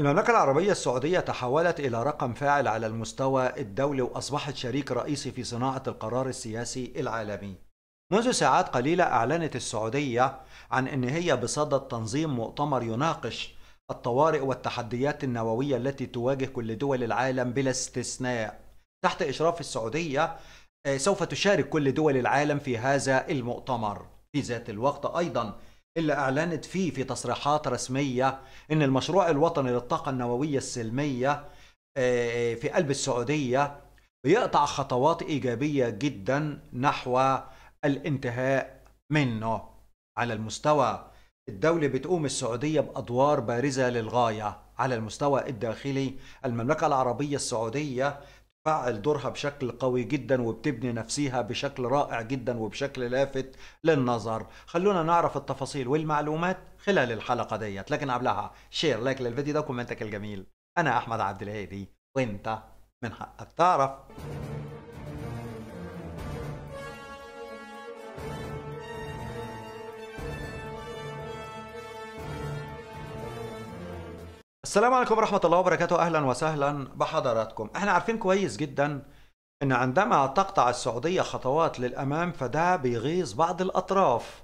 المملكة العربية السعودية تحولت إلى رقم فاعل على المستوى الدولي وأصبحت شريك رئيسي في صناعة القرار السياسي العالمي. منذ ساعات قليلة أعلنت السعودية عن أن هي بصدد تنظيم مؤتمر يناقش الطوارئ والتحديات النووية التي تواجه كل دول العالم بلا استثناء. تحت إشراف السعودية آه، سوف تشارك كل دول العالم في هذا المؤتمر. في ذات الوقت أيضا اللي أعلنت فيه في تصريحات رسمية أن المشروع الوطني للطاقة النووية السلمية آه، آه، في قلب السعودية بيقطع خطوات إيجابية جدا نحو الانتهاء منه على المستوى الدولة بتقوم السعودية بأدوار بارزة للغاية على المستوى الداخلي المملكة العربية السعودية بتفعل دورها بشكل قوي جدا وبتبني نفسيها بشكل رائع جدا وبشكل لافت للنظر خلونا نعرف التفاصيل والمعلومات خلال الحلقه ديت لكن قبلها شير لايك للفيديو ده وكومنتك الجميل انا احمد عبد الهادي وانت من حقك تعرف السلام عليكم ورحمة الله وبركاته أهلا وسهلا بحضراتكم احنا عارفين كويس جدا أن عندما تقطع السعودية خطوات للأمام فده بيغيظ بعض الأطراف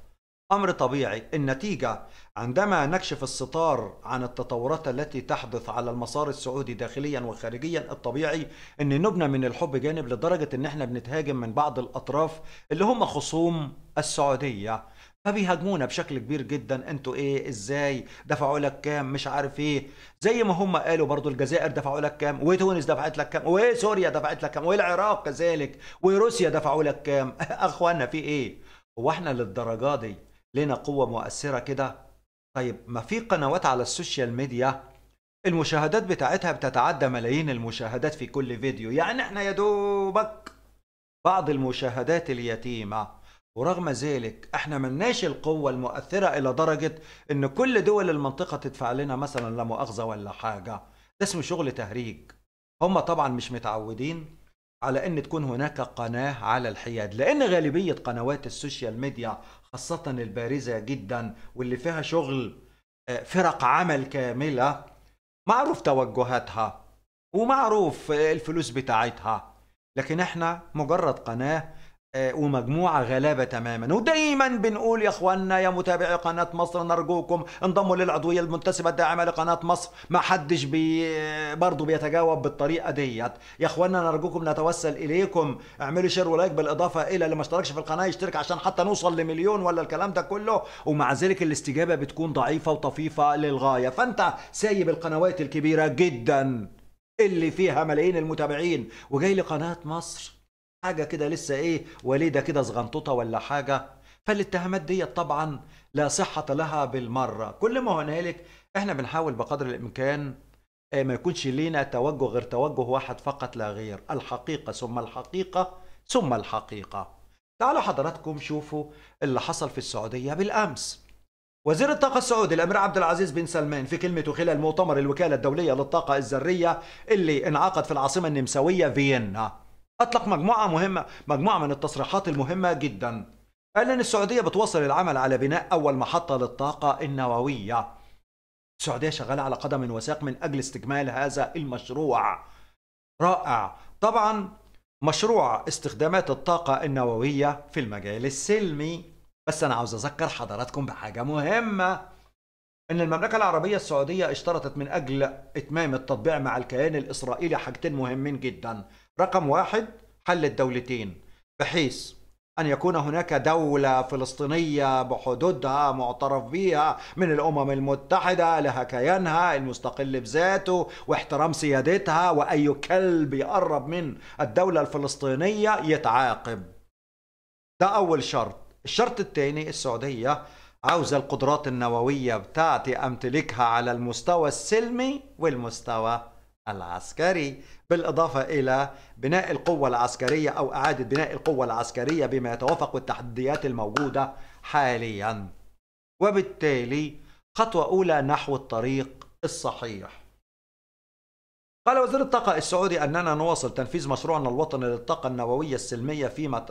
أمر طبيعي النتيجة عندما نكشف الستار عن التطورات التي تحدث على المسار السعودي داخليا وخارجيا الطبيعي أن نبنى من الحب جانب لدرجة أن احنا بنتهاجم من بعض الأطراف اللي هم خصوم السعودية فبيهاجمونا بشكل كبير جدا انتوا ايه ازاي دفعوا لك كام مش عارف ايه زي ما هم قالوا برضو الجزائر دفعوا لك كام وتونس دفعت لك كام وسوريا دفعت لك كام والعراق كذلك وروسيا دفعوا لك كام اخوانا في ايه هو احنا للدرجه دي لنا قوه مؤثره كده طيب ما في قنوات على السوشيال ميديا المشاهدات بتاعتها بتتعدى ملايين المشاهدات في كل فيديو يعني احنا يا دوبك بعض المشاهدات اليتيمه ورغم ذلك احنا مناش القوة المؤثرة إلى درجة إن كل دول المنطقة تدفع لنا مثلا لا مؤاخذة ولا حاجة ده اسمه شغل تهريج هم طبعا مش متعودين على ان تكون هناك قناه على الحياد لان غالبيه قنوات السوشيال ميديا خاصه البارزه جدا واللي فيها شغل آه، فرق عمل كامله معروف توجهاتها ومعروف آه، الفلوس بتاعتها لكن احنا مجرد قناه آه، ومجموعة غلابة تماما ودايما بنقول يا اخوانا يا متابعي قناة مصر نرجوكم انضموا للعضوية المنتسبة الداعمة لقناة مصر ما حدش بي برضه بيتجاوب بالطريقة ديت يا اخوانا نرجوكم نتوسل اليكم اعملوا شير ولايك بالاضافة الى اللي ما اشتركش في القناة يشترك عشان حتى نوصل لمليون ولا الكلام ده كله ومع ذلك الاستجابة بتكون ضعيفة وطفيفة للغاية فانت سايب القنوات الكبيرة جدا اللي فيها ملايين المتابعين وجاي لقناة مصر حاجه كده لسه ايه وليده كده صغنطوطه ولا حاجه فالاتهامات ديت طبعا لا صحه لها بالمره كل ما هنالك احنا بنحاول بقدر الامكان آه، ما يكونش لينا توجه غير توجه واحد فقط لا غير الحقيقه ثم الحقيقه ثم الحقيقه تعالوا حضراتكم شوفوا اللي حصل في السعوديه بالامس وزير الطاقة السعودي الأمير عبد العزيز بن سلمان في كلمته خلال مؤتمر الوكالة الدولية للطاقة الذرية اللي انعقد في العاصمة النمساوية فيينا أطلق مجموعة مهمة مجموعة من التصريحات المهمة جدا قال إن السعودية بتواصل العمل على بناء أول محطة للطاقة النووية السعودية شغالة على قدم وساق من أجل استكمال هذا المشروع رائع طبعا مشروع استخدامات الطاقة النووية في المجال السلمي بس أنا عاوز أذكر حضراتكم بحاجة مهمة إن المملكة العربية السعودية اشترطت من أجل إتمام التطبيع مع الكيان الإسرائيلي حاجتين مهمين جدا رقم واحد حل الدولتين بحيث أن يكون هناك دولة فلسطينية بحدودها معترف بها من الأمم المتحدة لها كيانها المستقل بذاته واحترام سيادتها وأي كلب يقرب من الدولة الفلسطينية يتعاقب ده أول شرط الشرط الثاني السعودية عاوزة القدرات النووية بتاعتي أمتلكها على المستوى السلمي والمستوى العسكري بالإضافة إلى بناء القوة العسكرية أو إعادة بناء القوة العسكرية بما يتوافق التحديات الموجودة حاليا وبالتالي خطوة أولى نحو الطريق الصحيح قال وزير الطاقة السعودي أننا نواصل تنفيذ مشروعنا الوطني للطاقة النووية السلمية فيما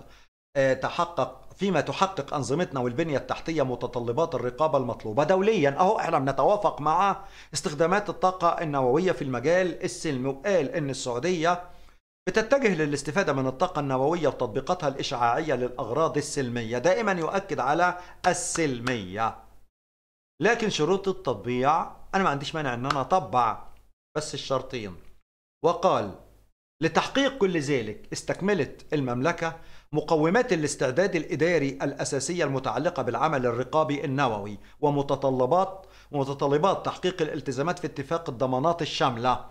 آه، تحقق فيما تحقق أنظمتنا والبنية التحتية متطلبات الرقابة المطلوبة دوليا أهو إحنا بنتوافق مع استخدامات الطاقة النووية في المجال السلمي وقال إن السعودية بتتجه للاستفادة من الطاقة النووية وتطبيقاتها الإشعاعية للأغراض السلمية دائما يؤكد على السلمية لكن شروط التطبيع أنا ما عنديش مانع إن أنا أطبع بس الشرطين وقال لتحقيق كل ذلك استكملت المملكة مقومات الاستعداد الإداري الأساسية المتعلقة بالعمل الرقابي النووي ومتطلبات ومتطلبات تحقيق الالتزامات في اتفاق الضمانات الشاملة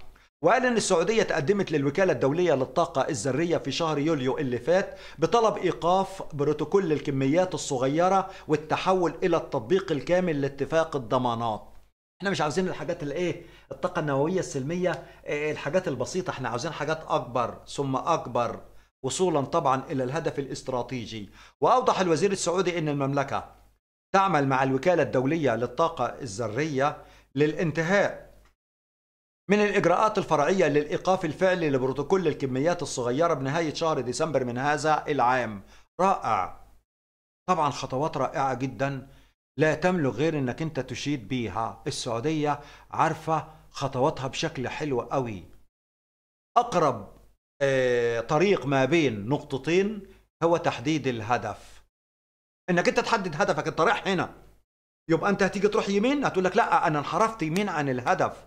وقال أن السعودية تقدمت للوكالة الدولية للطاقة الذرية في شهر يوليو اللي فات بطلب إيقاف بروتوكول الكميات الصغيرة والتحول إلى التطبيق الكامل لاتفاق الضمانات احنا مش عاوزين الحاجات الايه الطاقه النوويه السلميه إيه، الحاجات البسيطه احنا عاوزين حاجات اكبر ثم اكبر وصولا طبعا إلى الهدف الاستراتيجي وأوضح الوزير السعودي أن المملكة تعمل مع الوكالة الدولية للطاقة الذرية للانتهاء من الإجراءات الفرعية للإيقاف الفعلي لبروتوكول الكميات الصغيرة بنهاية شهر ديسمبر من هذا العام رائع طبعا خطوات رائعة جدا لا تملك غير انك انت تشيد بيها السعودية عارفة خطواتها بشكل حلو قوي أقرب آه، طريق ما بين نقطتين هو تحديد الهدف انك انت تحدد هدفك انت رايح هنا يبقى انت هتيجي تروح يمين هتقول لك لا انا انحرفت يمين عن الهدف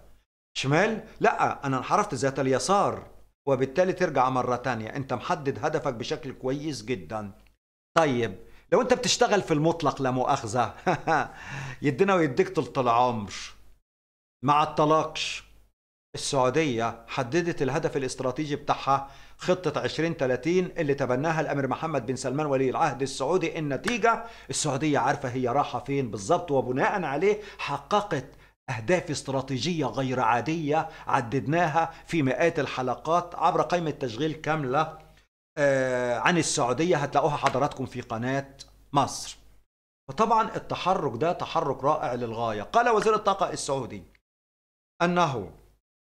شمال لا انا انحرفت ذات اليسار وبالتالي ترجع مرة تانية انت محدد هدفك بشكل كويس جدا طيب لو انت بتشتغل في المطلق لا مؤاخذة يدينا ويديك تلت العمر ما عطلقش السعودية حددت الهدف الاستراتيجي بتاعها خطة 2030 اللي تبناها الأمير محمد بن سلمان ولي العهد السعودي النتيجة السعودية عارفة هي رايحة فين بالظبط وبناء عليه حققت أهداف استراتيجية غير عادية عددناها في مئات الحلقات عبر قائمة تشغيل كاملة آه، عن السعودية هتلاقوها حضراتكم في قناة مصر وطبعا التحرك ده تحرك رائع للغاية قال وزير الطاقة السعودي أنه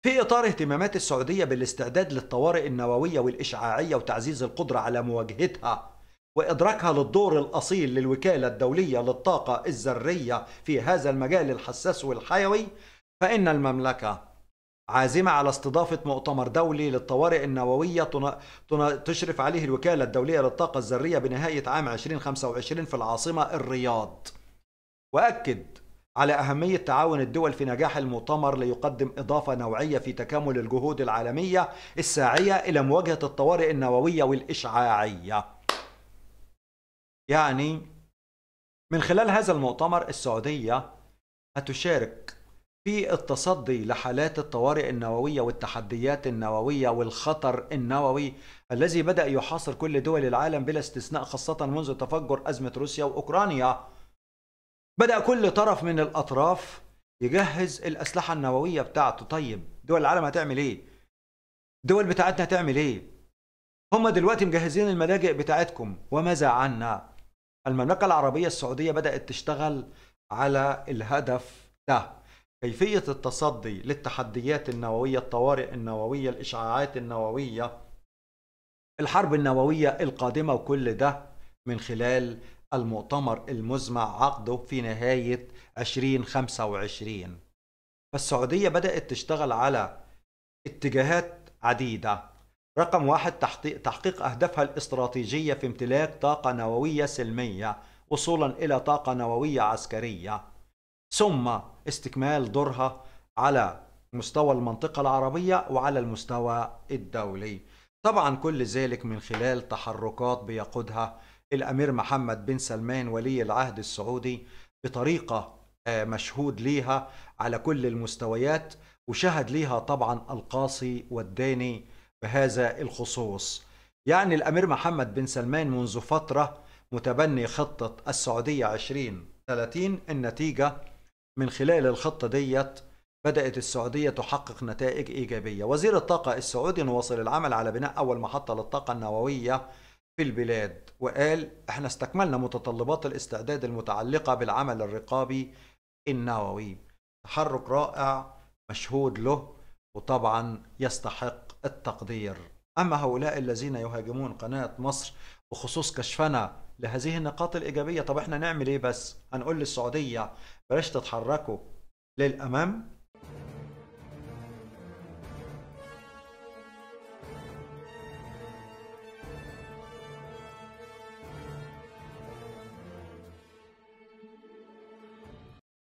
في إطار اهتمامات السعودية بالاستعداد للطوارئ النووية والإشعاعية وتعزيز القدرة على مواجهتها وإدراكها للدور الأصيل للوكالة الدولية للطاقة الذرية في هذا المجال الحساس والحيوي فإن المملكة عازمة على استضافة مؤتمر دولي للطوارئ النووية تشرف عليه الوكالة الدولية للطاقة الذرية بنهاية عام 2025 في العاصمة الرياض وأكد على أهمية تعاون الدول في نجاح المؤتمر ليقدم إضافة نوعية في تكامل الجهود العالمية الساعية إلى مواجهة الطوارئ النووية والإشعاعية. يعني من خلال هذا المؤتمر السعودية هتشارك في التصدي لحالات الطوارئ النووية والتحديات النووية والخطر النووي الذي بدأ يحاصر كل دول العالم بلا استثناء خاصة منذ تفجر أزمة روسيا وأوكرانيا بدأ كل طرف من الأطراف يجهز الأسلحة النووية بتاعته طيب دول العالم هتعمل إيه؟ الدول بتاعتنا هتعمل إيه؟ هم دلوقتي مجهزين الملاجئ بتاعتكم وماذا عنا؟ المملكة العربية السعودية بدأت تشتغل على الهدف ده كيفية التصدي للتحديات النووية الطوارئ النووية الإشعاعات النووية الحرب النووية القادمة وكل ده من خلال المؤتمر المزمع عقده في نهاية 2025 فالسعودية بدأت تشتغل على اتجاهات عديدة رقم واحد تحقيق أهدافها الاستراتيجية في امتلاك طاقة نووية سلمية وصولا إلى طاقة نووية عسكرية ثم استكمال دورها على مستوى المنطقة العربية وعلى المستوى الدولي طبعا كل ذلك من خلال تحركات بيقودها الأمير محمد بن سلمان ولي العهد السعودي بطريقة آه، مشهود ليها على كل المستويات وشهد ليها طبعا القاصي والداني بهذا الخصوص يعني الأمير محمد بن سلمان منذ فترة متبني خطة السعودية 2030 النتيجة من خلال الخطة ديت بدأت السعودية تحقق نتائج إيجابية وزير الطاقة السعودي نواصل العمل على بناء أول محطة للطاقة النووية في البلاد وقال احنا استكملنا متطلبات الاستعداد المتعلقة بالعمل الرقابي النووي تحرك رائع مشهود له وطبعا يستحق التقدير أما هؤلاء الذين يهاجمون قناة مصر بخصوص كشفنا لهذه النقاط الإيجابية طب احنا نعمل ايه بس هنقول للسعودية بلاش تتحركوا للأمام